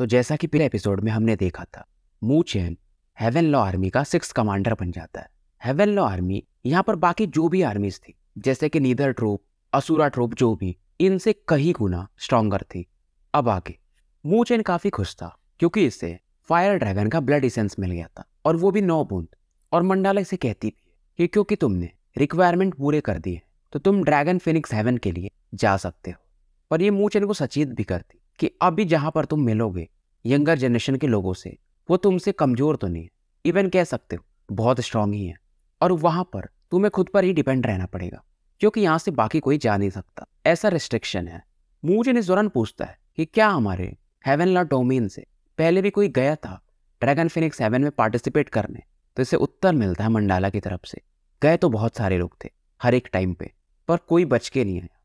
तो जैसा कि पिछले एपिसोड में हमने देखा था Mu Chen heaven law army का सिक्स कमांडर बन जाता है हेवन लॉ आर्मी यहाँ पर बाकी जो भी आर्मीज थी जैसे कि नीदर ट्रोप असुरा ट्रोप जो भी इनसे कहीं गुना स्ट्रोंगर थी अब आगे मू चैन काफी खुश था क्योंकि इसे फायर ड्रैगन का ब्लड इसेंस मिल गया था और वो भी नौ बूंद और मंडाला इसे कहती भी कि क्योंकि तुमने रिक्वायरमेंट पूरे कर दिए तो तुम ड्रैगन फिनिक्स हेवन के लिए जा सकते हो और ये मूचन को सचेत भी करती कि अभी जहाँ पर तुम मिलोगे यंगर जनरेशन के लोगों से वो तुमसे कमज़ोर तो नहीं है इवन कह सकते हो बहुत स्ट्रांग ही है और वहाँ पर तुम्हें खुद पर ही डिपेंड रहना पड़ेगा क्योंकि यहाँ से बाकी कोई जा नहीं सकता ऐसा रिस्ट्रिक्शन है मुझे इस दौरान पूछता है कि क्या हमारे हेवन ला डोमेन से पहले भी कोई गया था ड्रैगन फिनिक्स हेवन में पार्टिसिपेट करने तो इसे उत्तर मिलता है मंडाला की तरफ से गए तो बहुत सारे लोग थे हर एक टाइम पे पर कोई बच के नहीं आया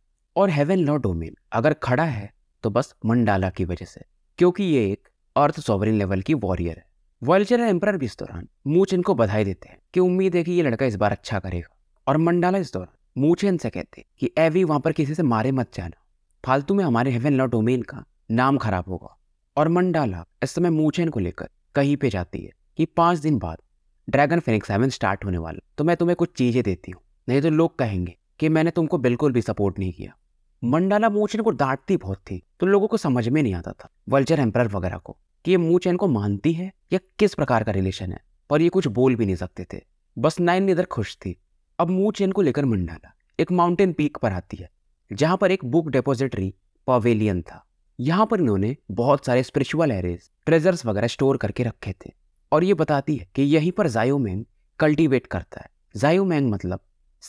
और हेवन लॉ डोमेन अगर खड़ा है तो बस मंडाला की वजह से क्योंकि ये एक अर्थ सॉवरिन लेवल की वॉरियर है वॉलचर और एम्पर भी इस दौरान मूचन को बधाई देते हैं कि उम्मीद है कि ये लड़का इस बार अच्छा करेगा और मंडाला इस दौरान मूचन से कहते हैं कि एवी वहाँ पर किसी से मारे मत जाना फालतू में हमारे हेवन लॉ डोमेन का नाम खराब होगा और मंडाला इस समय मूचेन को लेकर कहीं पे जाती है कि पाँच दिन बाद ड्रैगन फिनिक्स सेवन स्टार्ट होने वाला तो मैं तुम्हें कुछ चीज़ें देती हूँ नहीं तो लोग कहेंगे कि मैंने तुमको बिल्कुल भी सपोर्ट नहीं किया मंडाला मूचन को डांटती बहुत थी तो लोगों को समझ में नहीं आता था वल्चर एम्पर वगैरह को कि ये मूचन को मानती है या किस प्रकार का रिलेशन है पर ये कुछ बोल भी नहीं सकते थे बस नाइन इधर खुश थी अब मूचेन को लेकर मंडाला एक माउंटेन पीक पर आती है जहां पर एक बुक डिपोजिटरी पवेलियन था यहाँ पर इन्होंने बहुत सारे स्पिरिचुअल एरेज ट्रेजर्स वगैरह स्टोर करके रखे थे और ये बताती है कि यहीं पर जायोमैंग कल्टीवेट करता है जायोमैंग मतलब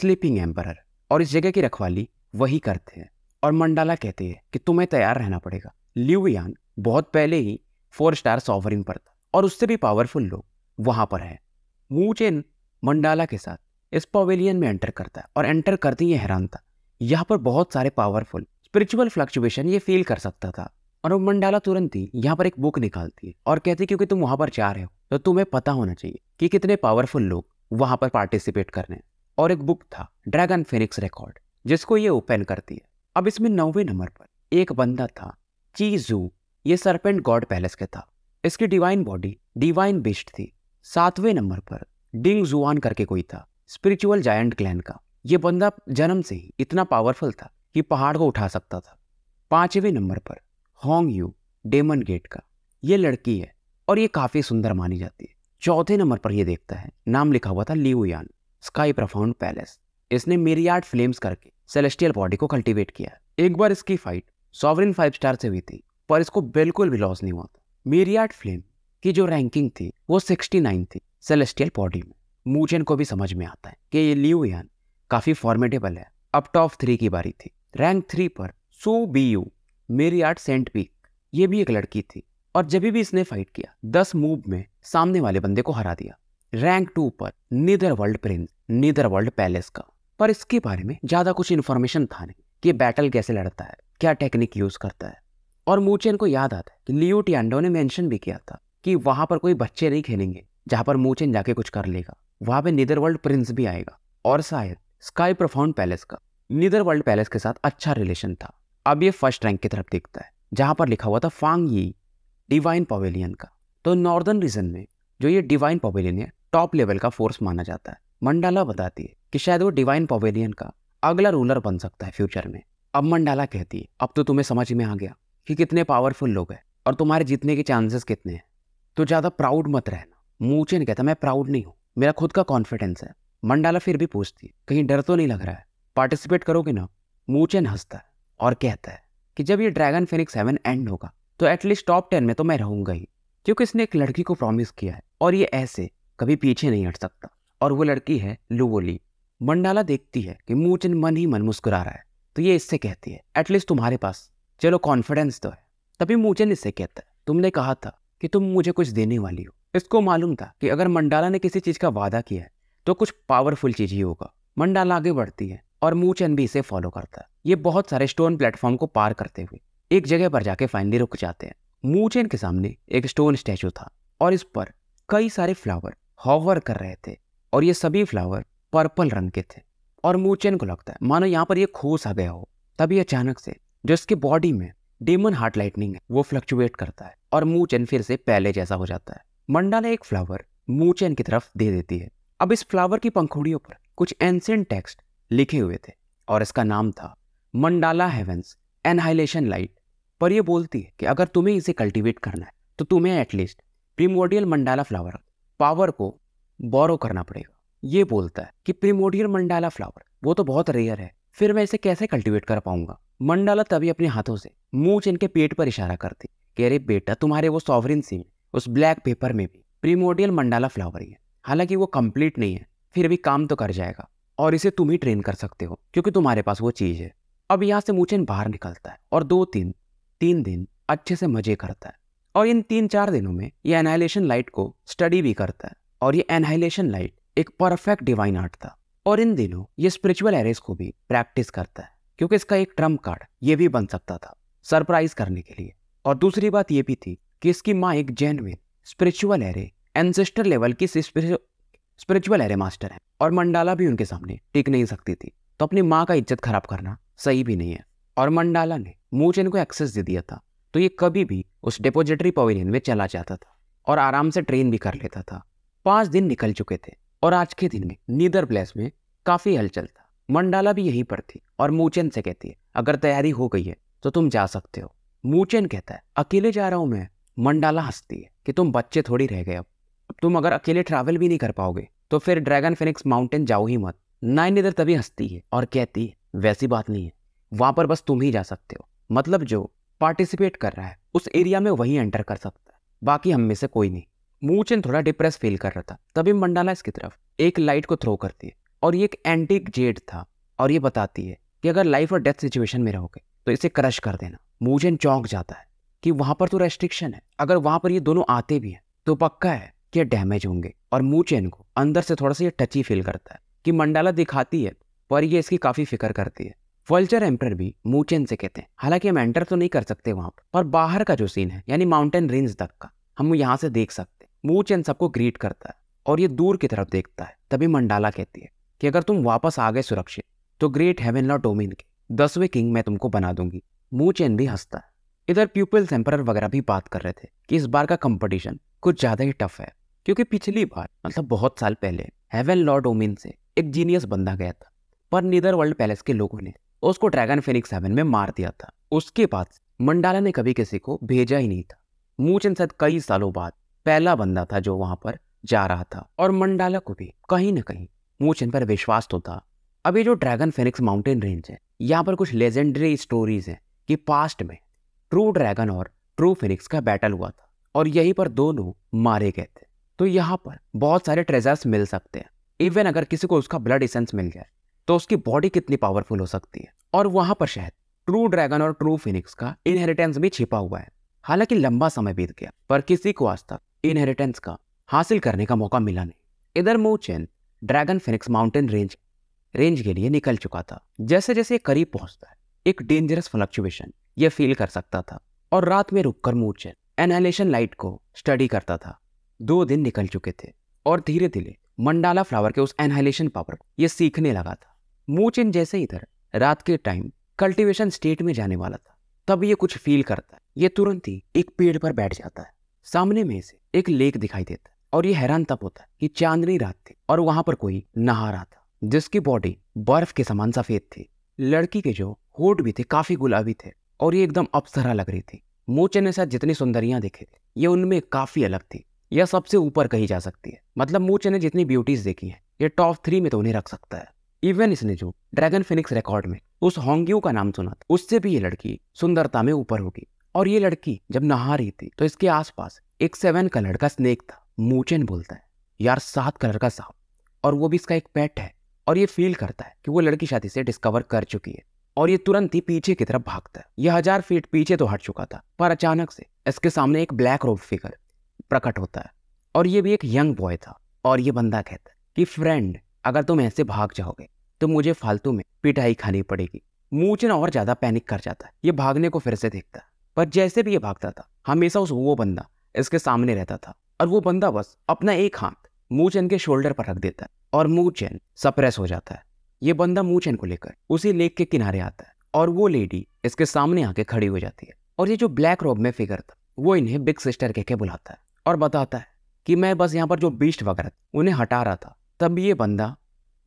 स्लीपिंग एम्पर और इस जगह की रखवाली वही करते हैं और मंडाला कहती है कि तुम्हें तैयार रहना पड़ेगा लियुयान बहुत पहले ही फोर स्टार सॉवरिन पर था और उससे भी पावरफुल लोग वहां पर है मूचेन मंडाला के साथ इस पवेलियन में एंटर करता है और एंटर करते ही हैरान था यहाँ पर बहुत सारे पावरफुल स्पिरिचुअल फ्लक्चुएशन ये फील कर सकता था और वो मंडाला तुरंत ही यहाँ पर एक बुक निकालती है और कहती है क्योंकि तुम वहां पर जा रहे हो तो तुम्हें पता होना चाहिए कि कितने पावरफुल लोग वहां पर पार्टिसिपेट करने और एक बुक था ड्रैगन फिनिक्स रिकॉर्ड जिसको ये ओपन करती है अब इसमें नौवे नंबर पर एक बंदा था ची जू ये सरपेंट गॉड पैलेस का था इसकी डिवाइन बॉडी डिवाइन बिस्ट थी सातवें नंबर पर डिंग जुआन करके कोई था स्पिरिचुअल जायंट क्लैन का ये बंदा जन्म से ही इतना पावरफुल था कि पहाड़ को उठा सकता था पांचवें नंबर पर होंग यू डेमन गेट का ये लड़की है और ये काफ़ी सुंदर मानी जाती है चौथे नंबर पर ये देखता है नाम लिखा हुआ था यान स्काई प्रफाउंड पैलेस इसने मेरियाड फ्लेम्स करके सेलेस्टियल बॉडी को कल्टीवेट किया एक बार इसकी फाइट सॉवरिन फाइव स्टार से हुई थी पर इसको बिल्कुल भी लॉस नहीं हुआ था मेरियाड फ्लेम की जो रैंकिंग थी वो 69 थी सेलेस्टियल बॉडी में मूचन को भी समझ में आता है कि ये लियो यान काफी फॉर्मेटेबल है अब टॉप थ्री की बारी थी रैंक थ्री पर सो बी यू मेरियाड सेंट पीक ये भी एक लड़की थी और जब भी इसने फाइट किया दस मूव में सामने वाले बंदे को हरा दिया रैंक टू पर nether world prince nether world palace का पर इसके बारे में ज़्यादा कुछ इन्फॉर्मेशन था नहीं कि बैटल कैसे लड़ता है क्या टेक्निक यूज़ करता है और मूचेन को याद आता है कि लियो टियांडो ने मेंशन भी किया था कि वहां पर कोई बच्चे नहीं खेलेंगे जहां पर मूचेन जाके कुछ कर लेगा वहां पे नीदर वर्ल्ड प्रिंस भी आएगा और शायद स्काई प्रोफाउंड पैलेस का निदर वर्ल्ड पैलेस के साथ अच्छा रिलेशन था अब ये फर्स्ट रैंक की तरफ देखता है जहां पर लिखा हुआ था फांग यी डिवाइन पवेलियन का तो नॉर्दर्न रीजन में जो ये डिवाइन पवेलियन है टॉप लेवल का फोर्स माना जाता है मंडाला बताती है कि शायद वो डिवाइन पवेलियन का अगला रूलर बन सकता है फ्यूचर में अब मंडाला कहती है अब तो तुम्हें समझ में आ गया कि कितने पावरफुल लोग हैं और तुम्हारे जीतने के चांसेस कितने हैं तो ज़्यादा प्राउड मत रहना मूचे नहीं कहता मैं प्राउड नहीं हूँ मेरा खुद का कॉन्फिडेंस है मंडाला फिर भी पूछती है कहीं डर तो नहीं लग रहा है पार्टिसिपेट करोगे ना मूचेन हंसता है और कहता है कि जब ये ड्रैगन फिनिक्स सेवन एंड होगा तो एटलीस्ट टॉप टेन में तो मैं रहूंगा ही क्योंकि इसने एक लड़की को प्रॉमिस किया है और ये ऐसे कभी पीछे नहीं हट सकता और वो लड़की है लुवोली मंडाला देखती है कि मूचन मन ही मन मुस्कुरा रहा है तो ये इससे कहती है एटलीस्ट तुम्हारे पास चलो कॉन्फिडेंस तो है तभी मूचन इससे कहता है तुमने कहा था कि तुम मुझे कुछ देने वाली हो इसको मालूम था कि अगर मंडाला ने किसी चीज़ का वादा किया है तो कुछ पावरफुल चीज़ ही होगा मंडाला आगे बढ़ती है और मूचन भी इसे फॉलो करता है ये बहुत सारे स्टोन प्लेटफॉर्म को पार करते हुए एक जगह पर जाके फाइनली रुक जाते हैं मूचेन के सामने एक स्टोन स्टैचू था और इस पर कई सारे फ्लावर हॉवर कर रहे थे और ये सभी फ्लावर पर्पल रंग के थे और मूचेन को लगता है मानो यहाँ पर ये खोस आ गया हो तभी अचानक से जो इसके बॉडी में डेमन हार्ट लाइटनिंग है वो फ्लक्चुएट करता है और मूचेन फिर से पहले जैसा हो जाता है मंडा ने एक फ्लावर मूचेन की तरफ दे देती है अब इस फ्लावर की पंखुड़ियों पर कुछ एंसेंट टेक्स्ट लिखे हुए थे और इसका नाम था मंडाला हेवेंस एनहाइलेशन लाइट पर यह बोलती है कि अगर तुम्हें इसे कल्टीवेट करना है तो तुम्हें at least primordial mandala flower power को बोरो करना पड़ेगा ये बोलता है कि प्रिमोडियल मंडाला फ्लावर वो तो बहुत रेयर है फिर मैं इसे कैसे कल्टीवेट कर पाऊंगा मंडाला तभी अपने हाथों से मूछ इनके पेट पर इशारा करती कह अरे बेटा तुम्हारे वो सॉवरिन सीन उस ब्लैक पेपर में भी प्रीमोडियल मंडाला फ्लावर ही है हालांकि वो कंप्लीट नहीं है फिर भी काम तो कर जाएगा और इसे तुम ही ट्रेन कर सकते हो क्योंकि तुम्हारे पास वो चीज़ है अब यहाँ से मूचेन बाहर निकलता है और दो तीन तीन दिन अच्छे से मजे करता है और इन तीन चार दिनों में ये एनाइलेशन लाइट को स्टडी भी करता है और ये एनहाइलेशन लाइट एक परफेक्ट डिवाइन आर्ट था और इन दिनों ये स्पिरिचुअल एरेज को भी प्रैक्टिस करता है क्योंकि इसका एक ट्रम्प कार्ड ये भी बन सकता था सरप्राइज करने के लिए और दूसरी बात ये भी थी कि इसकी माँ एक genuine spiritual array ancestor level की स्पिरिचुअल एरे मास्टर है और मंडाला भी उनके सामने टिक नहीं सकती थी तो अपनी माँ का इज्जत खराब करना सही भी नहीं है और मंडाला ने मूचेन को एक्सेस दे दिया था तो ये कभी भी उस डिपोजिटरी पवेलियन में चला जाता था और आराम से ट्रेन भी कर लेता था पाँच दिन निकल चुके थे और आज के दिन में नीदर प्लेस में काफ़ी हलचल था मंडाला भी यहीं पर थी और मूचन से कहती है अगर तैयारी हो गई है तो तुम जा सकते हो मूचन कहता है अकेले जा रहा हूं मैं मंडाला हंसती है कि तुम बच्चे थोड़ी रह गए अब तुम अगर अकेले ट्रैवल भी नहीं कर पाओगे तो फिर ड्रैगन फिनिक्स माउंटेन जाओ ही मत नाइन इधर तभी हंसती है और कहती है वैसी बात नहीं है वहां पर बस तुम ही जा सकते हो मतलब जो पार्टिसिपेट कर रहा है उस एरिया में वही एंटर कर सकता है बाकी हम में से कोई नहीं मूचन थोड़ा डिप्रेस फील कर रहा था तभी मंडाला इसकी तरफ एक लाइट को थ्रो करती है और ये एक एंटीक जेड था और ये बताती है कि अगर लाइफ और डेथ सिचुएशन में रहोगे तो इसे क्रश कर देना मूचन चौंक जाता है कि वहां पर तो रेस्ट्रिक्शन है अगर वहां पर ये दोनों आते भी हैं तो पक्का है कि डैमेज होंगे और मूचेन को अंदर से थोड़ा सा ये टची फील करता है कि मंडाला दिखाती है पर ये इसकी काफ़ी फिक्र करती है वल्चर एम्पर भी मूचेन से कहते हैं हालांकि हम एंटर तो नहीं कर सकते वहां पर बाहर का जो सीन है यानी माउंटेन रेंज तक का हम यहाँ से देख सकते मूच इन सबको ग्रीट करता है और ये दूर की तरफ देखता है तभी मंडाला कहती है कि अगर तुम वापस आ गए सुरक्षित तो ग्रेट हेवन लॉ डोमिन के दसवें किंग मैं तुमको बना दूंगी मूचेन भी हंसता है इधर प्यूपल एम्पर वगैरह भी बात कर रहे थे कि इस बार का कंपटीशन कुछ ज़्यादा ही टफ है क्योंकि पिछली बार मतलब बहुत साल पहले हेवन लॉ डोमिन से एक जीनियस बंदा गया था पर नीदर वर्ल्ड पैलेस के लोगों ने उसको ड्रैगन फेनिक्स हेवन में मार दिया था उसके बाद मंडाला ने कभी किसी को भेजा ही नहीं था मूचन शायद कई सालों बाद पहला बंदा था जो वहां पर जा रहा था और मंडाला को भी कहीं ना कहीं मूचन पर विश्वास तो था अभी जो ड्रैगन फेनिक्स माउंटेन रेंज है यहाँ पर कुछ लेजेंडरी स्टोरीज हैं कि पास्ट में ट्रू ड्रैगन और ट्रू फेनिक्स का बैटल हुआ था और यहीं पर दोनों मारे गए थे तो यहाँ पर बहुत सारे ट्रेजर्स मिल सकते हैं इवन अगर किसी को उसका ब्लड इसेंस मिल जाए तो उसकी बॉडी कितनी पावरफुल हो सकती है और वहां पर शायद ट्रू ड्रैगन और ट्रू फिनिक्स का इनहेरिटेंस भी छिपा हुआ है हालांकि लंबा समय बीत गया पर किसी को आज तक इनहेरिटेंस का हासिल करने का मौका मिला नहीं इधर Mu Chen dragon phoenix mountain range range के लिए निकल चुका था जैसे जैसे ये करीब पहुंचता है एक डेंजरस फ्लक्चुएशन ये फील कर सकता था और रात में रुककर मोचेन एनहेलेशन लाइट को स्टडी करता था दो दिन निकल चुके थे और धीरे धीरे मंडाला फ्लावर के उस एनहेलेशन पावर को यह सीखने लगा था मूचिन जैसे इधर रात के टाइम कल्टीवेशन स्टेट में जाने वाला था तब ये कुछ फील करता है ये तुरंत ही एक पेड़ पर बैठ जाता है सामने में से एक लेक दिखाई देता है और ये हैरान तब होता है कि चांदनी रात थी और वहां पर कोई नहा रहा था जिसकी बॉडी बर्फ के समान सफेद थी लड़की के जो होठ भी थे काफी गुलाबी थे और ये एकदम अपसरा लग रही थी मोचे ने साथ जितनी सुंदरियां देखे थी ये उनमें काफी अलग थी यह सबसे ऊपर कही जा सकती है मतलब मोचे ने जितनी ब्यूटीज देखी है ये टॉप थ्री में तो उन्हें रख सकता है इवन इसने जो ड्रैगन फिनिक्स रिकॉर्ड में उस होंगियो का नाम सुना था उससे भी ये लड़की सुंदरता में ऊपर होगी और ये लड़की जब नहा रही थी तो इसके आसपास एक सेवन कलर का स्नेक था मूचेन बोलता है यार सात कलर का सांप और वो भी इसका एक पेट है और ये फील करता है कि वो लड़की शादी से डिस्कवर कर चुकी है और ये तुरंत ही पीछे की तरफ भागता है ये हजार फीट पीछे तो हट चुका था पर अचानक से इसके सामने एक ब्लैक रोब फिगर प्रकट होता है और ये भी एक यंग बॉय था और ये बंदा कहता है कि फ्रेंड अगर तुम ऐसे भाग जाओगे तो मुझे फालतू में पिटाई खानी पड़ेगी मूचन और ज्यादा पैनिक कर जाता है ये भागने को फिर से देखता है पर जैसे भी ये भागता था हमेशा उस वो बंदा इसके सामने रहता था और वो बंदा बस अपना एक हाथ मूचन के शोल्डर पर रख देता है और मूचैन सप्रेस हो जाता है ये बंदा मूचन को लेकर उसी लेक के किनारे आता है और वो लेडी इसके सामने आके खड़ी हो जाती है और ये जो ब्लैक रोब में फिगर था वो इन्हें बिग सिस्टर कह के बुलाता है और बताता है कि मैं बस यहाँ पर जो बीस्ट वगैरह उन्हें हटा रहा था तब ये बंदा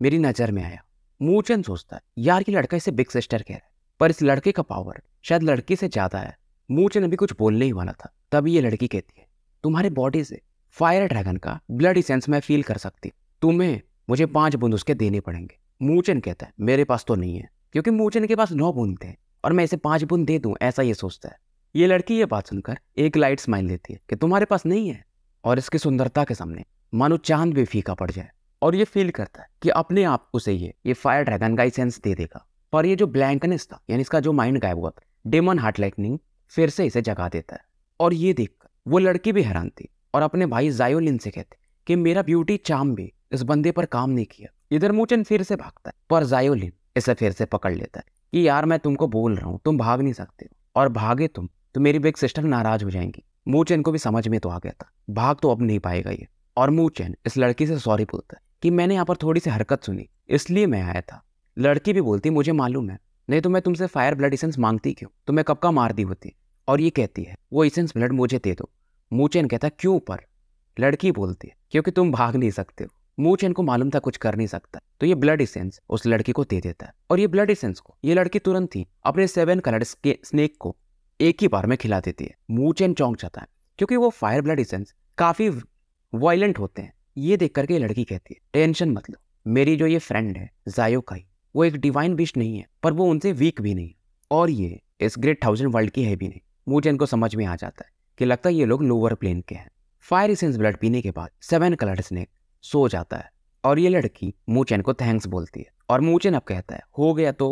मेरी नज़र में आया मूचन सोचता है यार ये लड़का इसे बिग सिस्टर कह रहा है पर इस लड़के का पावर शायद लड़की से ज़्यादा है मूर्छन अभी कुछ बोलने ही वाला था तभी ये लड़की कहती है तुम्हारे बॉडी से फायर ड्रैगन का ब्लड इसेंस मैं फील कर सकती तुम्हें मुझे पांच बूंद उसके देने पड़ेंगे मूचन कहता है मेरे पास तो नहीं है क्योंकि मूचन के पास नौ बूंद थे और मैं इसे पांच बूंद दे दूं ऐसा ये सोचता है ये लड़की ये बात सुनकर एक लाइट स्माइल देती है कि तुम्हारे पास नहीं है और इसकी सुंदरता के सामने मानो चांद भी फीका पड़ जाए और ये फील करता है कि अपने आप उसे ये ये फायर ड्रैगन का सेंस दे देगा पर ये जो ब्लैंकनेस था यानी इसका जो माइंड गायब हुआ था डेमन हार्ट लाइटनिंग फिर से इसे जगा देता है और ये देख वो लड़की भी हैरान थी और अपने भाई जायोलिन से कहते कि मेरा ब्यूटी चाम भी इस बंदे पर काम नहीं किया इधर मूचन फिर से भागता है पर जायोलिन इसे फिर से पकड़ लेता है कि यार मैं तुमको बोल रहा हूँ तुम भाग नहीं सकते हो और भागे तुम तो मेरी बिग सिस्टर नाराज हो जाएंगी मूचन को भी समझ में तो आ गया था भाग तो अब नहीं पाएगा ये और मूचन इस लड़की से सॉरी बोलता है कि मैंने यहाँ पर थोड़ी सी हरकत सुनी इसलिए मैं आया था लड़की भी बोलती मुझे मालूम है नहीं तो मैं तुमसे फायर ब्लड इसेंस मांगती क्यों तुम्हें कब का मार दी होती और ये कहती है वो इसेंस ब्लड मुझे दे दो मूचेन कहता है क्यों पर लड़की बोलती है क्योंकि तुम भाग नहीं सकते हो मूचेन को मालूम था कुछ कर नहीं सकता तो ये ब्लड इसेंस उस लड़की को दे देता है और ये ब्लड इसेंस को ये लड़की तुरंत ही अपने सेवन कलर के स्नेक को एक ही बार में खिला देती है मूचेन चौंक जाता है क्योंकि वो फायर ब्लड इसेंस काफी वायलेंट होते हैं ये देख करके ये लड़की कहती है टेंशन मतलब मेरी जो ये फ्रेंड है जायो का वो एक डिवाइन विश नहीं है पर वो उनसे वीक भी नहीं और ये इस ग्रेट थाउजेंड वर्ल्ड की है भी नहीं मुझे इनको समझ में आ जाता है कि लगता है ये लोग लोअर प्लेन के हैं फायर इसेंस ब्लड पीने के बाद सेवन कलर स्नेक सो जाता है और ये लड़की मूचैन को थैंक्स बोलती है और मूचैन अब कहता है हो गया तो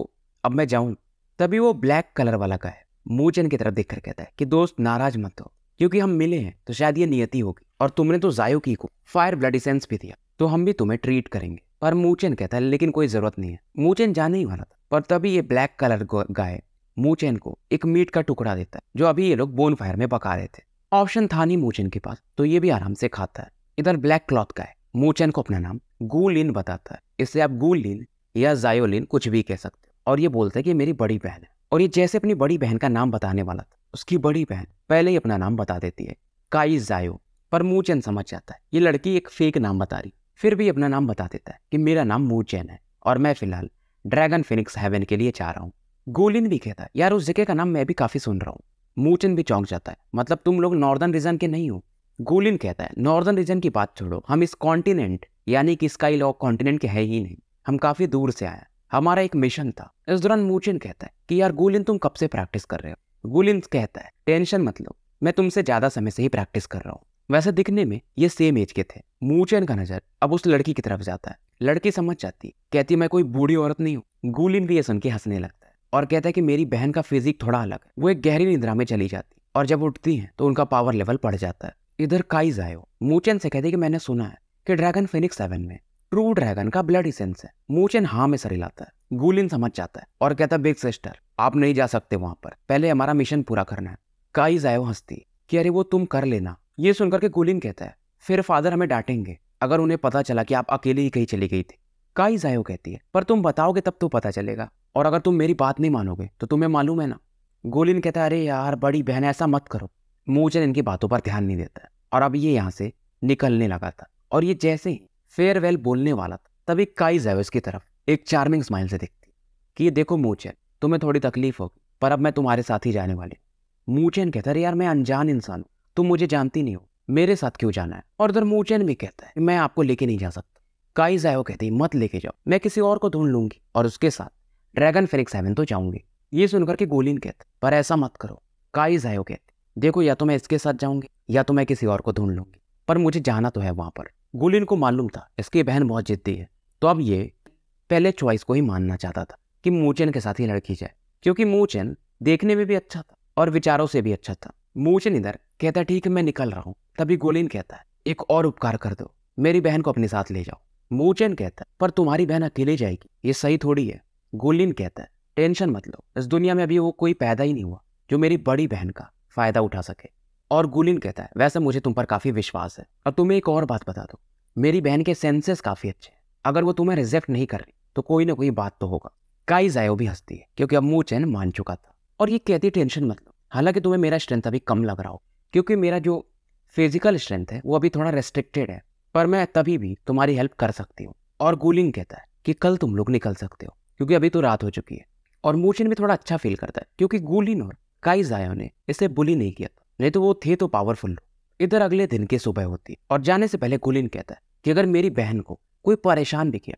अब मैं जाऊं तभी वो ब्लैक कलर वाला का है मूचैन की तरफ देख कर कहता है कि दोस्त नाराज मत हो क्योंकि हम मिले हैं तो शायद ये नियति होगी और तुमने तो जायो की को फायर ब्लड इसेंस भी दिया तो हम भी तुम्हें ट्रीट करेंगे पर मूचैन कहता है लेकिन कोई जरूरत नहीं है मूचैन जाने ही वाला था पर तभी ये ब्लैक कलर गाय मूचेन को एक मीट का टुकड़ा देता है जो अभी ये लोग बोन फायर में पका रहे थे ऑप्शन था नहीं मूचेन के पास तो ये भी आराम से खाता है इधर ब्लैक क्लॉथ का है मूचेन को अपना नाम गूलिन बताता है इससे आप गूलिन या जायोलिन कुछ भी कह सकते और ये बोलता है कि मेरी बड़ी बहन है और ये जैसे अपनी बड़ी बहन का नाम बताने वाला था उसकी बड़ी बहन पहले ही अपना नाम बता देती है काई जायो पर मूचेन समझ जाता है ये लड़की एक फेक नाम बता रही फिर भी अपना नाम बता देता है कि मेरा नाम मूचेन है और मैं फिलहाल ड्रैगन फिनिक्स हेवन के लिए चाह रहा हूँ गोलिन भी कहता है यार उस जगह का नाम मैं भी काफ़ी सुन रहा हूँ मूचन भी चौंक जाता है मतलब तुम लोग नॉर्दर्न रीजन के नहीं हो गोलिन कहता है नॉर्दर्न रीजन की बात छोड़ो हम इस कॉन्टिनेंट यानी कि स्काई लॉक कॉन्टिनेंट के है ही नहीं हम काफ़ी दूर से आया हमारा एक मिशन था इस दौरान मूचिन कहता है कि यार गोलिन तुम कब से प्रैक्टिस कर रहे हो गोलिन कहता है टेंशन मत लो मैं तुमसे ज़्यादा समय से ही प्रैक्टिस कर रहा हूँ वैसे दिखने में ये सेम एज के थे मूचन का नज़र अब उस लड़की की तरफ जाता है लड़की समझ जाती है कहती मैं कोई बूढ़ी औरत नहीं हूँ गोलिन भी ये सुन के हंसने लगता और कहता है कि मेरी बहन का फिजिक थोड़ा अलग है वो एक गहरी निंद्रा में चली जाती और जब उठती है तो उनका पावर लेवल बढ़ जाता है इधर काइज आए हो मूचन से कहते कि मैंने सुना है कि ड्रैगन फिनिक्स सेवन में ट्रू ड्रैगन का ब्लड इसेंस है मूचन हाँ में सर हिलाता है गुलिन समझ जाता है और कहता है बिग सिस्टर आप नहीं जा सकते वहां पर पहले हमारा मिशन पूरा करना है काइज आयो हंसती कि अरे वो तुम कर लेना ये सुनकर के गुलिन कहता है फिर फादर हमें डांटेंगे अगर उन्हें पता चला कि आप अकेले ही कहीं चली गई थी काइज आयो कहती है पर तुम बताओगे तब तो पता चलेगा और अगर तुम मेरी बात नहीं मानोगे तो तुम्हें मालूम है ना गोलिन कहता है अरे यार बड़ी बहन ऐसा मत करो मोचन इनकी बातों पर ध्यान नहीं देता और अब ये यहाँ से निकलने लगा था और ये जैसे ही फेयरवेल बोलने वाला था तभी काई जैवस की तरफ एक चार्मिंग स्माइल से देखती कि ये देखो मोचन तुम्हें थोड़ी तकलीफ होगी पर अब मैं तुम्हारे साथ ही जाने वाली मूचैन कहता है यार मैं अनजान इंसान हूँ तुम मुझे जानती नहीं हो मेरे साथ क्यों जाना है और उधर मूचैन भी कहता है मैं आपको लेके नहीं जा सकता काई जायो कहती मत लेके जाओ मैं किसी और को ढूंढ लूंगी और उसके साथ ड्रैगन फिनिक्स हेवन तो जाऊंगी ये सुनकर के गोलिन कहते पर ऐसा मत करो काइज जायो कहते देखो या तो मैं इसके साथ जाऊंगी या तो मैं किसी और को ढूंढ लूंगी पर मुझे जाना तो है वहां पर गोलिन को मालूम था इसकी बहन बहुत जिद्दी है तो अब ये पहले चॉइस को ही मानना चाहता था कि मूचन के साथ ही लड़की जाए क्योंकि मूचन देखने में भी अच्छा था और विचारों से भी अच्छा था मूचेन इधर कहता ठीक है मैं निकल रहा हूँ तभी गोलिन कहता है एक और उपकार कर दो मेरी बहन को अपने साथ ले जाओ मूचन कहता है पर तुम्हारी बहन अकेले जाएगी ये सही थोड़ी है गोलिन कहता है टेंशन मत लो इस दुनिया में अभी वो कोई पैदा ही नहीं हुआ जो मेरी बड़ी बहन का फ़ायदा उठा सके और गुलिन कहता है वैसे मुझे तुम पर काफ़ी विश्वास है और तुम्हें एक और बात बता दो मेरी बहन के सेंसेस काफ़ी अच्छे हैं अगर वो तुम्हें रिजेक्ट नहीं कर रही तो कोई ना कोई बात तो होगा काई जायो भी हंसती है क्योंकि अब मुंह चैन मान चुका था और ये कहती टेंशन मत लो हालांकि तुम्हें मेरा स्ट्रेंथ अभी कम लग रहा हो क्योंकि मेरा जो फिजिकल स्ट्रेंथ है वो अभी थोड़ा रेस्ट्रिक्टेड है पर मैं तभी भी तुम्हारी हेल्प कर सकती हूँ और गुलिन कहता है कि कल तुम लोग निकल सकते हो क्योंकि अभी तो रात हो चुकी है और मोशन भी थोड़ा अच्छा फील करता है क्योंकि गुलिन और काई जाया ने इसे बुली नहीं किया था नहीं तो वो थे तो पावरफुल इधर अगले दिन की सुबह होती है और जाने से पहले गुलिन कहता है कि अगर मेरी बहन को कोई परेशान भी किया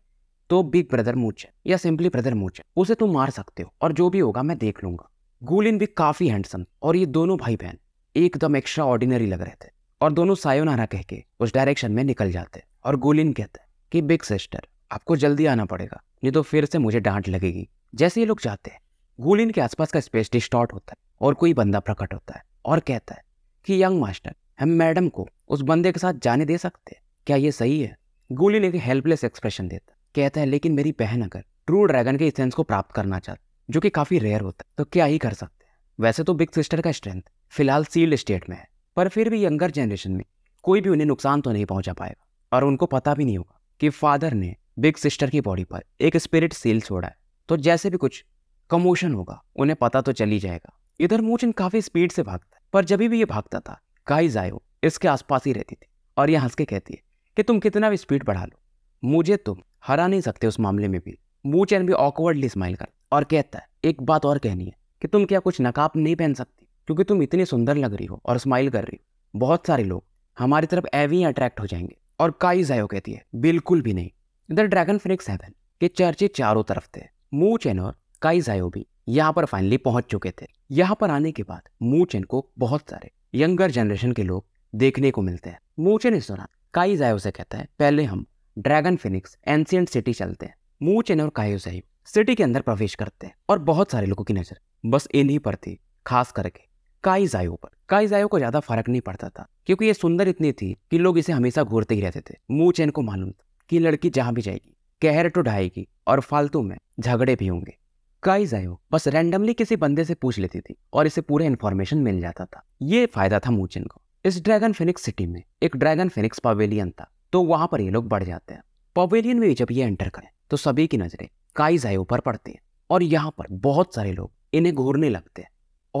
तो बिग ब्रदर मूच या सिंपली ब्रदर मूच उसे तुम मार सकते हो और जो भी होगा मैं देख लूंगा गुलिन भी काफी हैंडसम और ये दोनों भाई बहन एकदम एक्स्ट्रा ऑर्डिनरी लग रहे थे और दोनों सायोनारा कह के उस डायरेक्शन में निकल जाते और गुलिन कहता है कि बिग सिस्टर आपको जल्दी आना पड़ेगा नहीं तो फिर से मुझे डांट लगेगी जैसे ये लोग जाते हैं गुलिन के आसपास का स्पेस डिस्टॉर्ट होता है और कोई बंदा प्रकट होता है और कहता है कि यंग मास्टर हम मैडम को उस बंदे के साथ जाने दे सकते हैं क्या ये सही है गुलिन एक हेल्पलेस एक्सप्रेशन देता कहता है लेकिन मेरी बहन अगर ट्रू ड्रैगन के सेंस को प्राप्त करना चाहते जो कि काफ़ी रेयर होता है तो क्या ही कर सकते हैं वैसे तो बिग सिस्टर का स्ट्रेंथ फिलहाल सील्ड स्टेट में है पर फिर भी यंगर जनरेशन में कोई भी उन्हें नुकसान तो नहीं पहुंचा पाएगा और उनको पता भी नहीं होगा कि फादर ने बिग सिस्टर की बॉडी पर एक स्पिरिट सील छोड़ा है तो जैसे भी कुछ कमोशन होगा उन्हें पता तो चल ही जाएगा इधर मोचिन काफी स्पीड से भागता है पर जब भी ये भागता था काई जायो इसके आसपास ही रहती थी और यह हंस के कहती है कि तुम कितना भी स्पीड बढ़ा लो मुझे तुम हरा नहीं सकते उस मामले में भी मोचैन भी ऑकवर्डली स्माइल कर और कहता है एक बात और कहनी है कि तुम क्या कुछ नकाब नहीं पहन सकती क्योंकि तुम इतनी सुंदर लग रही हो और स्माइल कर रही हो बहुत सारे लोग हमारी तरफ एवी अट्रैक्ट हो जाएंगे और काई जायो कहती है बिल्कुल भी नहीं इधर ड्रैगन फिनिक्स हेवन के चर्चे चारों तरफ थे मूचेन और काइजायो भी यहाँ पर फाइनली पहुंच चुके थे यहाँ पर आने के बाद मूचेन को बहुत सारे यंगर जनरेशन के लोग देखने को मिलते हैं मूचेन इस दौरान काइजायो से कहता है पहले हम ड्रैगन फिनिक्स एंशियंट सिटी चलते हैं मूचेन और काइजायो सिटी के अंदर प्रवेश करते हैं और बहुत सारे लोगों की नजर बस इन्हीं पर थी खास करके काइजायो पर काइजायो को ज्यादा फर्क नहीं पड़ता था क्योंकि ये सुंदर इतनी थी कि लोग इसे हमेशा घूरते ही रहते थे मूचेन को मालूम था कि लड़की जहां भी जाएगी कहर तो ढाएगी और फालतू में झगड़े भी होंगे कई जायो बस रैंडमली किसी बंदे से पूछ लेती थी और इसे पूरे इन्फॉर्मेशन मिल जाता था ये फायदा था मूचिन को इस ड्रैगन फिनिक्स सिटी में एक ड्रैगन फिनिक्स पवेलियन था तो वहां पर ये लोग बढ़ जाते हैं पवेलियन में जब ये एंटर करें तो सभी की नज़रें काई जायो पर पड़ती है और यहाँ पर बहुत सारे लोग इन्हें घूरने लगते हैं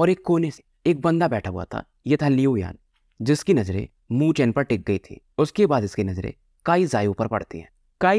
और एक कोने से एक बंदा बैठा हुआ था ये था लियो यान जिसकी नज़रें चैन पर टिक गई थी उसके बाद इसकी नज़रें काई जायो पर पड़ती है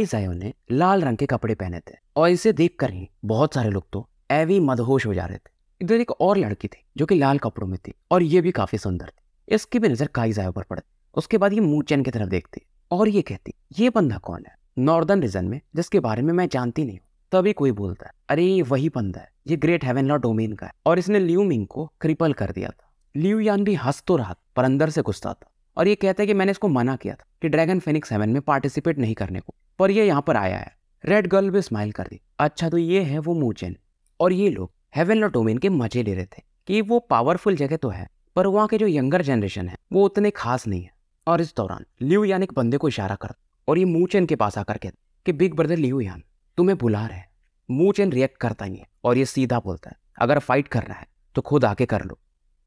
जायो ने लाल रंग के कपड़े पहने थे और इसे देख ही बहुत सारे लोग तो एवी मदहोश हो जा रहे थे इधर एक और लड़की थी जो कि लाल कपड़ों में थी और ये भी काफी सुंदर थी इसकी भी नजर काई जायो पर पड़ती उसके बाद ये मूचैन की तरफ देखती और ये कहती ये बंदा कौन है नॉर्दर्न रीजन में जिसके बारे में मैं जानती नहीं हूँ तभी कोई बोलता है अरे ये वही बंदा है ये ग्रेट हेवन लॉ डोमेन का है और इसने लियू मिंग को क्रिपल कर दिया था लियू यान भी हंस तो रहा पर अंदर से गुस्सा था और ये कहता है कि मैंने इसको मना किया था कि ड्रैगन फिनिक्स सेवन में पार्टिसिपेट नहीं करने को पर ये यहाँ पर आया है रेड गर्ल भी स्माइल कर दी अच्छा तो ये है वो मूचेन और ये लोग हेवन और डोमेन के मजे ले रहे थे कि वो पावरफुल जगह तो है पर वहाँ के जो यंगर जनरेशन है वो उतने खास नहीं है और इस दौरान लियू यान एक बंदे को इशारा कर और ये मूचेन के पास आकर कहते कि बिग ब्रदर लियू यान तुम्हें बुला रहे मूचेन रिएक्ट करता नहीं है और ये सीधा बोलता है अगर फाइट करना है तो खुद आके कर लो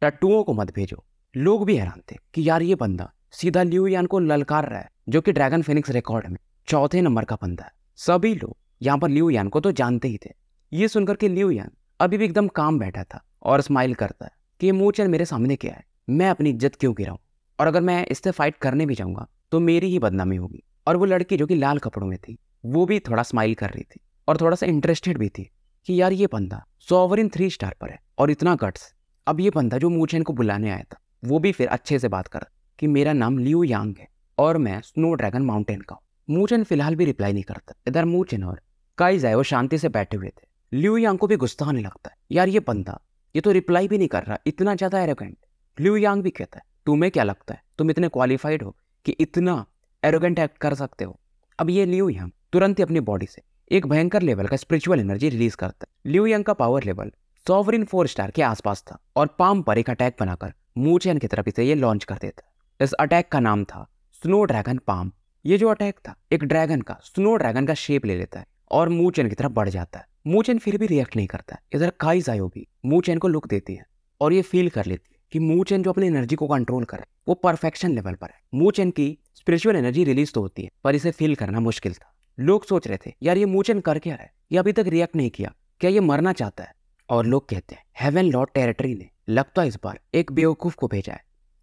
टट्टुओं को मत भेजो लोग भी हैरान थे कि यार ये बंदा सीधा ल्यू यान को ललकार रहा है जो कि ड्रैगन फिनिक्स रिकॉर्ड में चौथे नंबर का बंदा है सभी लोग यहाँ पर ल्यू यान को तो जानते ही थे ये सुनकर के लियू यान अभी भी एकदम काम बैठा था और स्माइल करता है कि ये मेरे सामने क्या है मैं अपनी इज्जत क्यों गिरा और अगर मैं इससे फाइट करने भी जाऊंगा तो मेरी ही बदनामी होगी और वो लड़की जो कि लाल कपड़ों में थी वो भी थोड़ा स्माइल कर रही थी और थोड़ा सा इंटरेस्टेड भी थी कि यार ये बंदा सॉवरिन थ्री स्टार पर है और इतना गट्स अब ये बंदा जो मूचैन को बुलाने आया था वो भी फिर अच्छे से बात कर कि मेरा नाम लियो यांग है और मैं स्नो ड्रैगन माउंटेन का हूँ मूचन फिलहाल भी रिप्लाई नहीं करता इधर मूचन और काई जाए वो शांति से बैठे हुए थे लियो यांग को भी गुस्सा आने लगता है यार ये बंदा ये तो रिप्लाई भी नहीं कर रहा इतना ज़्यादा एरोगेंट लियो यांग भी कहता है तुम्हें क्या लगता है तुम इतने क्वालिफाइड हो कि इतना एरोगेंट एक्ट कर सकते हो अब ये लियो यांग तुरंत ही अपनी बॉडी से एक भयंकर लेवल का स्पिरिचुअल एनर्जी रिलीज करता है लियो यांग का power level sovereign four star के आसपास था और पाम पर एक अटैक बनाकर मूचैन की तरफ इसे ये लॉन्च कर देता है इस अटैक का नाम था स्नो ड्रैगन पाम ये जो अटैक था एक ड्रैगन का स्नो ड्रैगन का शेप ले लेता है और मूचैन की तरफ बढ़ जाता है मूचैन फिर भी रिएक्ट नहीं करता इधर काई जायो भी मूचैन को लुक देती है और ये फील कर लेती है कि मूचैन जो अपनी एनर्जी को कंट्रोल कर वो परफेक्शन लेवल पर है मूचैन की स्पिरिचुअल एनर्जी रिलीज तो होती है पर इसे फील करना मुश्किल था लोग सोच रहे थे यार ये मूचैन कर क्या है ये अभी तक रिएक्ट नहीं किया क्या ये मरना चाहता है और लोग कहते हैं हेवन लॉर्ड टेरिटरी ने लगता तो इस बार एक बेवकूफ़ को भेजा है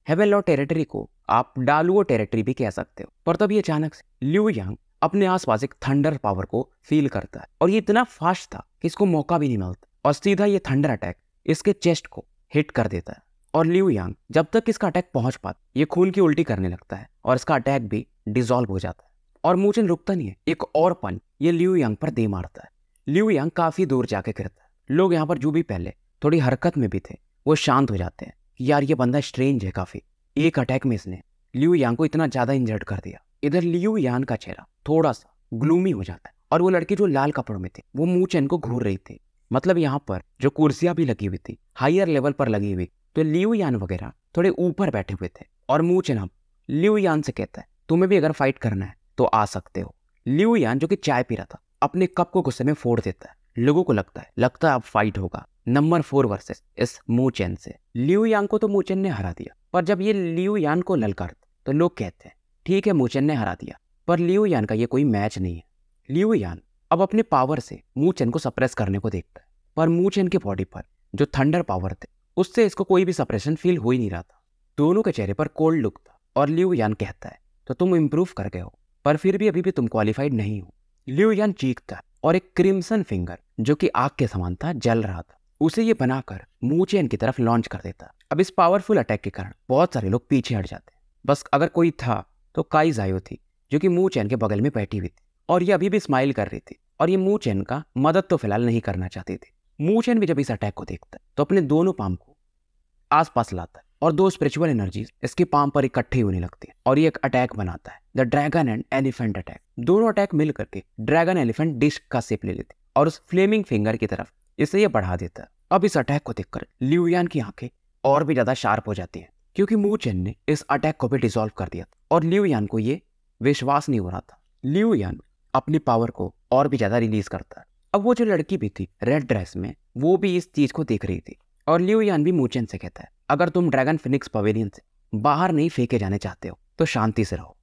हेवेलो टेरिटरी को आप डालुओ टेरिटरी भी कह सकते हो पर तभी अचानक से ल्यू यांग अपने आसपास एक थंडर पावर को फील करता है और ये इतना फास्ट था कि इसको मौका भी नहीं मिलता और सीधा ये थंडर अटैक इसके चेस्ट को हिट कर देता है और ल्यू यांग जब तक इसका अटैक पहुंच पाता ये खून की उल्टी करने लगता है और इसका अटैक भी डिजोल्व हो जाता है और मूचन रुकता नहीं है एक और पन ये ल्यू यांग पर दे मारता है ल्यू यांग काफी दूर जाके गिरता है लोग यहाँ पर जो भी पहले थोड़ी हरकत में भी थे वो शांत हो जाते हैं यार ये बंदा स्ट्रेंज है काफ़ी एक अटैक में इसने लियू यांग को इतना ज़्यादा इंजर्ड कर दिया इधर लियू यान का चेहरा थोड़ा सा ग्लूमी हो जाता है और वो लड़के जो लाल कपड़ों में थे वो मुँह चैन को घूर रही थी मतलब यहाँ पर जो कुर्सियां भी लगी हुई थी हायर लेवल पर लगी हुई तो लियू यान वगैरह थोड़े ऊपर बैठे हुए थे और मुँह अब लियू यान से कहता है तुम्हें भी अगर फाइट करना है तो आ सकते हो लियू यान जो कि चाय पी रहा था अपने कप को गुस्से में फोड़ देता है लोगों को लगता है लगता है अब फाइट होगा नंबर फोर वर्सेस इस मूचेन से लियू यांग को तो मूचेन ने हरा दिया पर जब ये लियू यान को ललकार तो लोग कहते हैं ठीक है मूचेन ने हरा दिया पर लियू यान का ये कोई मैच नहीं है लियू यान अब अपने पावर से मूचेन को सप्रेस करने को देखता है पर मूचेन के बॉडी पर जो थंडर पावर थे उससे इसको कोई भी सप्रेशन फील हो ही नहीं रहा था दोनों के चेहरे पर कोल्ड लुक था और लियू यान कहता है तो तुम इम्प्रूव कर गए हो पर फिर भी अभी भी तुम क्वालिफाइड नहीं हो लियू यान चीखता और एक क्रिमसन फिंगर जो कि आग के समान था जल रहा था उसे ये बनाकर मूचेन की तरफ लॉन्च कर देता अब इस पावरफुल अटैक के कारण बहुत सारे लोग पीछे हट जाते बस अगर कोई था तो काई जायो थी जो कि मुंह चैन के बगल में बैठी हुई थी और ये अभी भी स्माइल कर रही थी और ये मुँह चैन का मदद तो फिलहाल नहीं करना चाहती थी मुंह चैन भी जब इस अटैक को देखता तो अपने दोनों पाम को आसपास लाता है और दो स्पिरिचुअल एनर्जीज इसके पाम पर इकट्ठी होने लगती है और ये एक अटैक बनाता है the dragon and elephant attack दोनों अटैक मिल करके ड्रैगन एलिफेंट डिस्क का सेप ले लेते और उस फ्लेमिंग फिंगर की तरफ इसे ये बढ़ा देता है अब इस अटैक को देखकर लियुयान की आंखें और भी ज्यादा शार्प हो जाती हैं क्योंकि मू मूचेन ने इस अटैक को भी डिसॉल्व कर दिया और लियुयान को ये विश्वास नहीं हो रहा था लियुयान अपनी पावर को और भी ज्यादा रिलीज करता है अब वो जो लड़की भी थी रेड ड्रेस में वो भी इस चीज को देख रही थी और लियुयान भी मूचेन से कहता है अगर तुम ड्रैगन फिनिक्स पवेलियन से बाहर नहीं फेंके जाने चाहते हो तो शांति से रहो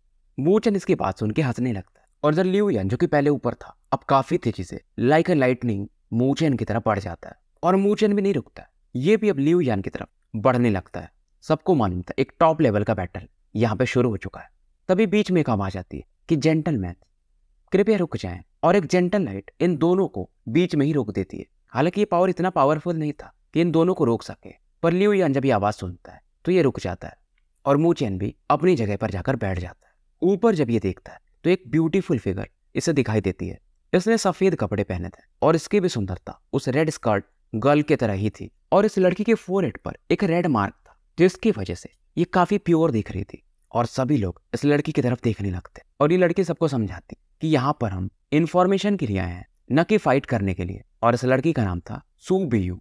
मूचन इसकी बात सुन के हंसने लगता है और जब लियुयान जो कि पहले ऊपर था अब काफी तेजी से लाइक अ लाइटनिंग मूचेन की तरफ बढ़ जाता है और मूचेन भी नहीं रुकता ये भी अब लियू यान की तरफ बढ़ने लगता है सबको मालूम था एक टॉप लेवल का बैटल यहाँ पे शुरू हो चुका है तभी बीच में एक आवाज आती है कि जेंटलमैन कृपया रुक जाए और एक जेंटल नाइट इन दोनों को बीच में ही रोक देती है हालांकि ये पावर इतना पावरफुल नहीं था कि इन दोनों को रोक सके पर लियू यान जब ये आवाज़ सुनता है तो ये रुक जाता है और मूचेन भी अपनी जगह पर जाकर बैठ जाता है ऊपर जब ये देखता है तो एक ब्यूटीफुल फिगर इसे दिखाई देती है इसने सफ़ेद कपड़े पहने थे और इसकी भी सुंदरता उस रेड स्कर्ट गर्ल की तरह ही थी और इस लड़की के फोर पर एक रेड मार्क था जिसकी वजह से ये काफ़ी प्योर दिख रही थी और सभी लोग इस लड़की की तरफ देखने लगते और ये लड़की सबको समझाती कि यहाँ पर हम इन्फॉर्मेशन के लिए आए हैं न कि फाइट करने के लिए और इस लड़की का नाम था सुबियू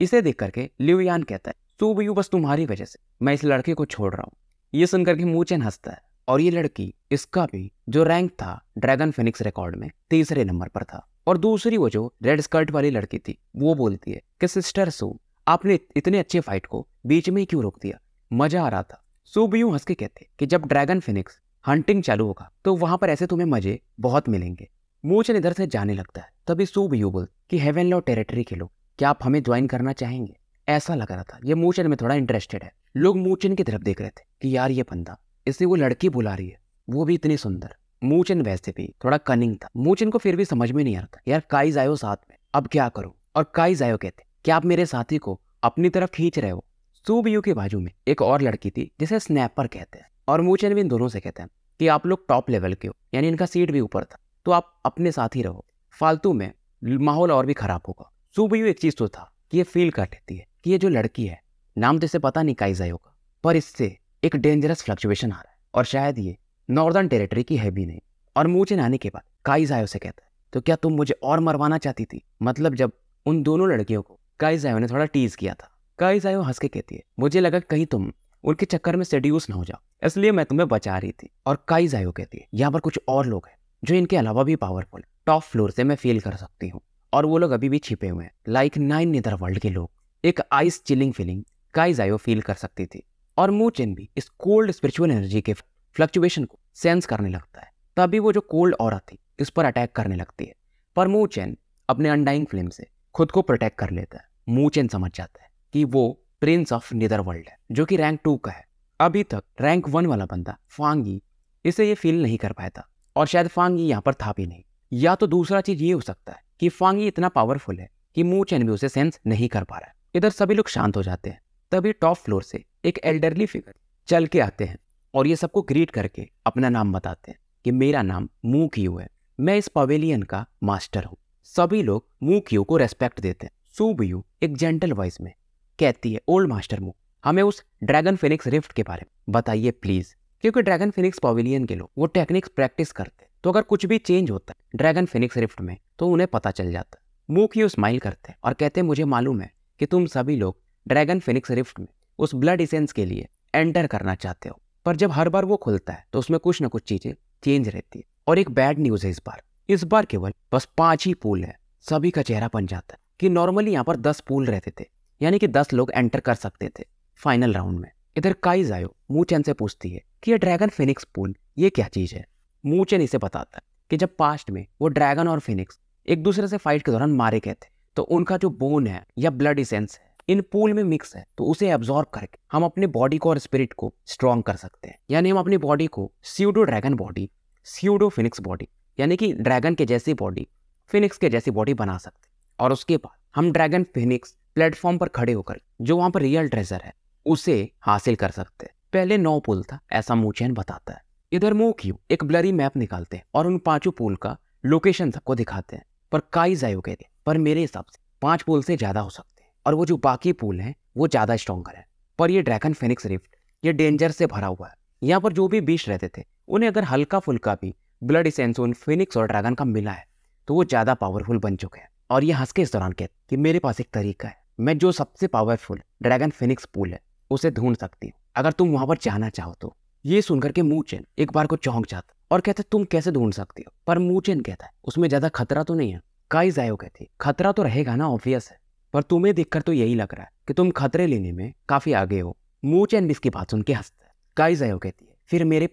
इसे देख करके लिवयान कहता है सुबियू बस तुम्हारी वजह से मैं इस लड़के को छोड़ रहा हूँ ये सुनकर के मूचन हंसता है और ये लड़की इसका भी जो रैंक था ड्रैगन फिनिक्स रिकॉर्ड में तीसरे नंबर पर था और दूसरी वो जो रेड स्कर्ट वाली लड़की थी वो बोलती है कि सिस्टर सू आपने इतने अच्छे फाइट को बीच में ही क्यों रोक दिया मजा आ रहा था सू भी यूं हंस के कहते कि जब ड्रैगन फिनिक्स हंटिंग चालू होगा तो वहां पर ऐसे तुम्हें मजे बहुत मिलेंगे मूचन इधर से जाने लगता है तभी सू भी यू बोल की हेवन लॉ टेरिटरी के लोग क्या आप हमें ज्वाइन करना चाहेंगे ऐसा लग रहा था ये मूचन में थोड़ा इंटरेस्टेड है लोग मूचन की तरफ देख रहे थे कि यार ये बंदा इसे वो लड़की बुला रही है वो भी इतनी सुंदर मूचन वैसे भी थोड़ा कनिंग था मूचन को फिर भी समझ में नहीं आ रहा यार काइज आयो साथ में अब क्या करूं और काइज आयो कहते क्या आप मेरे साथी को अपनी तरफ खींच रहे हो सुबियो के बाजू में एक और लड़की थी जिसे स्नैपर कहते हैं और मूचन भी इन दोनों से कहते हैं कि आप लोग टॉप लेवल के हो यानी इनका सीट भी ऊपर था तो आप अपने साथ ही रहो फालतू में माहौल और भी खराब होगा सुबियो एक चीज़ तो था कि ये फील कर लेती है कि ये जो लड़की है नाम तो इसे पता नहीं काइजा का पर इससे एक डेंजरस फ्लक्चुएशन आ रहा है और शायद ये नॉर्दर्न टेरिटरी की है भी नहीं और मूचिन आने के बाद काइजायो से कहता है तो क्या तुम मुझे और मरवाना चाहती थी मतलब जब उन दोनों लड़कियों को काइजायो ने थोड़ा टीज किया था काइजायो हंस के कहती है मुझे लगा कहीं तुम उनके चक्कर में सेड्यूस ना हो जाओ इसलिए मैं तुम्हें बचा रही थी और काइजायो कहती है यहाँ पर कुछ और लोग हैं जो इनके अलावा भी पावरफुल है टॉप फ्लोर से मैं फील कर सकती हूँ और वो लोग अभी भी छिपे हुए हैं लाइक नाइन निदर वर्ल्ड के लोग एक आइस चिलिंग फीलिंग काइजायो फील कर सकती थी और मूड चेन भी इस कोल्ड स्पिरिचुअल एनर्जी के फ्लक्चुएशन को सेंस करने लगता है तभी वो जो कोल्ड और थी इस पर अटैक करने लगती है पर मू चैन अपने अनडाइंग फ्लेम से खुद को प्रोटेक्ट कर लेता है मू चैन समझ जाता है कि वो प्रिंस ऑफ निदर वर्ल्ड है जो कि रैंक टू का है अभी तक रैंक वन वाला बंदा फांगी इसे ये फील नहीं कर पाया था और शायद फांगी यहाँ पर था भी नहीं या तो दूसरा चीज ये हो सकता है कि फांगी इतना पावरफुल है कि चैन भी उसे सेंस नहीं कर पा रहा है इधर सभी लोग शांत हो जाते हैं तभी टॉप फ्लोर से एक एल्डरली फिगर चल के आते हैं और ये सबको ग्रीट करके अपना नाम बताते हैं कि मेरा नाम मू क्यू है मैं इस पवेलियन का मास्टर हूँ सभी लोग मू क्यू को रेस्पेक्ट देते हैं सूबयू एक जेंटल वॉइस में कहती है ओल्ड मास्टर मू हमें उस ड्रैगन फिनिक्स रिफ्ट के बारे में बताइए प्लीज़ क्योंकि ड्रैगन फिनिक्स पवेलियन के लोग वो टेक्निक्स प्रैक्टिस करते तो अगर कुछ भी चेंज होता है ड्रैगन फिनिक्स रिफ्ट में तो उन्हें पता चल जाता मुंह की स्माइल करते और कहते मुझे मालूम है कि तुम सभी लोग ड्रैगन फिनिक्स रिफ्ट में उस ब्लड इसेंस के लिए एंटर करना चाहते हो पर जब हर बार वो खुलता है तो उसमें कुछ ना कुछ चीज़ें चेंज रहती है और एक बैड न्यूज़ है इस बार इस बार केवल बस पांच ही पूल है सभी का चेहरा बन जाता है कि नॉर्मली यहाँ पर दस पूल रहते थे यानी कि दस लोग एंटर कर सकते थे फाइनल राउंड में इधर काइज आयो मूचन से पूछती है कि ये ड्रैगन फिनिक्स पूल ये क्या चीज़ है मूचन इसे बताता है कि जब पास्ट में वो ड्रैगन और फिनिक्स एक दूसरे से फाइट के दौरान मारे गए थे तो उनका जो बोन है या ब्लड इसेंस है इन पूल में मिक्स है तो उसे एब्जॉर्ब करके हम अपने बॉडी को और स्पिरिट को स्ट्रॉन्ग कर सकते हैं यानी हम अपनी बॉडी को pseudo dragon body pseudo phoenix body यानी कि ड्रैगन के जैसी बॉडी फिनिक्स के जैसी बॉडी बना सकते हैं और उसके बाद हम ड्रैगन फिनिक्स प्लेटफॉर्म पर खड़े होकर जो वहाँ पर रियल ट्रेजर है उसे हासिल कर सकते हैं पहले नौ पुल था ऐसा चैन बताता है इधर मुंह क्यू एक ब्लरी मैप निकालते हैं और उन पांचों पुल का लोकेशन सबको दिखाते हैं पर काई जायो कहते पर मेरे हिसाब से पांच पुल से ज्यादा हो सकता और वो जो बाकी पूल हैं वो ज़्यादा स्ट्रॉन्गर है पर ये ड्रैगन फिनिक्स रिफ्ट ये डेंजर से भरा हुआ है यहाँ पर जो भी बीच रहते थे उन्हें अगर हल्का फुल्का भी ब्लड इसेंसोन फिनिक्स और ड्रैगन का मिला है तो वो ज़्यादा पावरफुल बन चुके हैं और ये हंस के इस दौरान कहते कि मेरे पास एक तरीका है मैं जो सबसे पावरफुल ड्रैगन फिनिक्स पूल है उसे ढूंढ सकती हूँ अगर तुम वहाँ पर जाना चाहो तो ये सुनकर के मूचेन एक बार को चौंक जाता और कहते तुम कैसे ढूंढ सकती हो पर मूचेन कहता है उसमें ज़्यादा खतरा तो नहीं है काई जायो कहती खतरा तो रहेगा ना ऑब्वियस है पर तुम्हें देखकर तो यही लग रहा है कि तुम खतरे लेने में काफ़ी आगे हो मूच एंड बिस्की बात सुन के हंसता है काई जयो कहती है फिर मेरे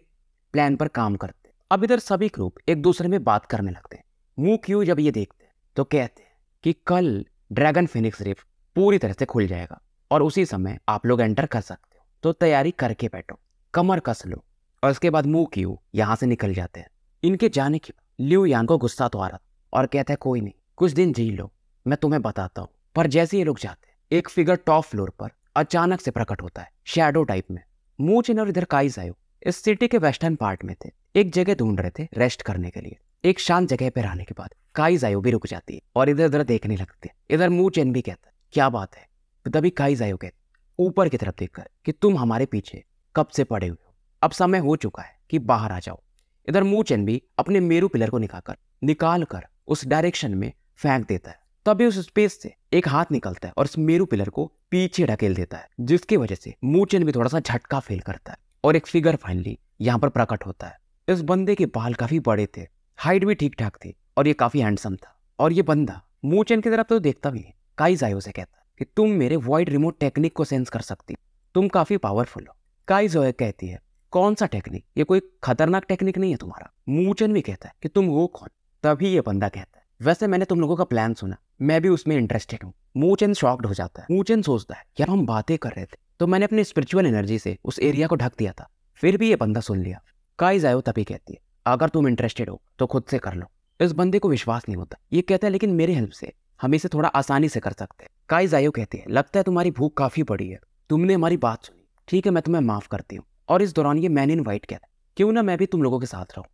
प्लान पर काम करते हैं अब इधर सभी ग्रुप एक दूसरे में बात करने लगते हैं मुँह क्यों जब ये देखते हैं तो कहते हैं कि कल ड्रैगन फिनिक्स रिफ पूरी तरह से खुल जाएगा और उसी समय आप लोग एंटर कर सकते हो तो तैयारी करके बैठो कमर कस लो और उसके बाद मुँह क्यों यहाँ से निकल जाते हैं इनके जाने के लियू यान को गुस्सा तो आ रहा और कहता है कोई नहीं कुछ दिन जी लो मैं तुम्हें बताता हूँ पर जैसे ये लोग जाते एक फिगर टॉप फ्लोर पर अचानक से प्रकट होता है शेडो टाइप में मूच इन और इधर काइज आयो इस सिटी के वेस्टर्न पार्ट में थे एक जगह ढूंढ रहे थे रेस्ट करने के लिए एक शांत जगह पर आने के बाद काइज आयो भी रुक जाती है और इधर उधर देखने लगती है इधर मूच इन भी कहता है क्या बात है तभी काइज आयो कहते ऊपर की तरफ देखकर कि तुम हमारे पीछे कब से पड़े हुए हो अब समय हो चुका है कि बाहर आ जाओ इधर मूचन भी अपने मेरू पिलर को निकालकर निकाल कर उस डायरेक्शन में फेंक देता है तभी उस स्पेस से एक हाथ निकलता है और इस मेरू पिलर को पीछे ढकेल देता है जिसकी वजह से मूचन भी थोड़ा सा झटका फील करता है और एक फिगर फाइनली यहाँ पर प्रकट होता है इस बंदे के बाल काफी बड़े थे हाइट भी ठीक ठाक थी और ये काफी हैंडसम था और ये बंदा मूचन की तरफ तो देखता भी है काई जायो से कहता कि तुम मेरे वाइड रिमोट टेक्निक को सेंस कर सकती तुम काफी पावरफुल हो काई कहती है कौन सा टेक्निक ये कोई खतरनाक टेक्निक नहीं है तुम्हारा मूचन भी कहता है कि तुम वो कौन तभी ये बंदा कहता है वैसे मैंने तुम लोगों का प्लान सुना मैं भी उसमें इंटरेस्टेड हूँ मूचन शॉक्ड हो जाता है मूचन सोचता है यार हम बातें कर रहे थे तो मैंने अपनी स्पिरिचुअल एनर्जी से उस एरिया को ढक दिया था फिर भी ये बंदा सुन लिया काई जायो तभी कहती है अगर तुम इंटरेस्टेड हो तो खुद से कर लो इस बंदे को विश्वास नहीं होता ये कहता है लेकिन मेरे हेल्प से हम इसे थोड़ा आसानी से कर सकते हैं काई जायो कहती है लगता है तुम्हारी भूख काफी बड़ी है तुमने हमारी बात सुनी ठीक है मैं तुम्हें माफ करती हूँ और इस दौरान ये मैंने इन्वाइट किया था क्यों ना मैं भी तुम लोगों के साथ रहूँ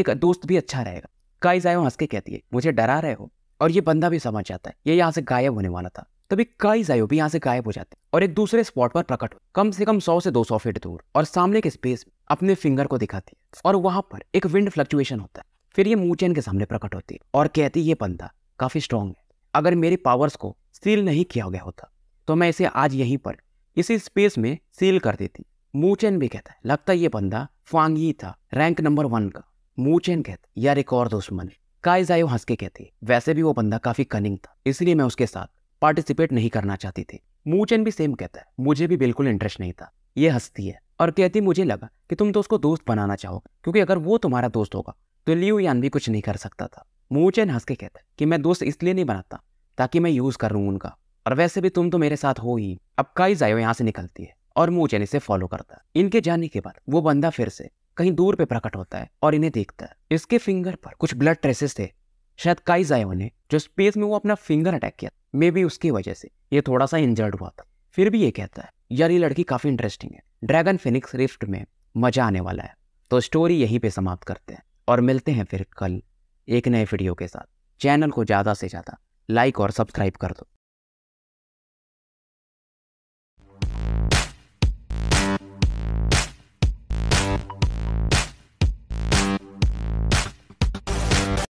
एक दोस्त भी अच्छा रहेगा स्काई जायो हंस के कहती है मुझे डरा रहे हो और ये बंदा भी समझ जाता है ये यहाँ से गायब होने वाला था तभी कई जायो भी यहाँ से गायब हो जाते हैं और एक दूसरे स्पॉट पर प्रकट हो कम से कम सौ से दो सौ फीट दूर और सामने के स्पेस में अपने फिंगर को दिखाती है और वहां पर एक विंड फ्लक्चुएशन होता है फिर ये मूचेन के सामने प्रकट होती है और कहती है ये बंदा काफी स्ट्रांग है अगर मेरे पावर्स को सील नहीं किया गया होता तो मैं इसे आज यहीं पर इसी स्पेस में सील कर देती मूचेन भी कहता है लगता है ये बंदा फांगी था रैंक नंबर वन का मूचेन कहते यार एक और दुश्मन काइजायो हंस के कहते वैसे भी वो बंदा काफी कनिंग था इसलिए मैं उसके साथ पार्टिसिपेट नहीं करना चाहती थी मूचेन भी सेम कहता है मुझे भी बिल्कुल इंटरेस्ट नहीं था ये हंसती है और कहती मुझे लगा कि तुम तो उसको दोस्त बनाना चाहो क्योंकि अगर वो तुम्हारा दोस्त होगा तो लियो यान भी कुछ नहीं कर सकता था मूचेन हंस के कहता कि मैं दोस्त इसलिए नहीं बनाता ताकि मैं यूज कर लूँ उनका और वैसे भी तुम तो मेरे साथ हो ही अब जायो यहाँ से निकलती है और मूचेन इसे फॉलो करता है इनके जाने के बाद वो बंदा फिर से कहीं दूर पे प्रकट होता है और इन्हें देखता है इसके फिंगर पर कुछ ब्लड ट्रेसेस थे शायद काइजायो ने जो स्पेस में वो अपना फिंगर अटैक किया मे बी उसकी वजह से ये थोड़ा सा इंजर्ड हुआ था फिर भी ये कहता है यार ये लड़की काफ़ी इंटरेस्टिंग है ड्रैगन फिनिक्स रिफ्ट में मज़ा आने वाला है तो स्टोरी यहीं पे समाप्त करते हैं और मिलते हैं फिर कल एक नए वीडियो के साथ चैनल को ज़्यादा से ज़्यादा लाइक और सब्सक्राइब कर दो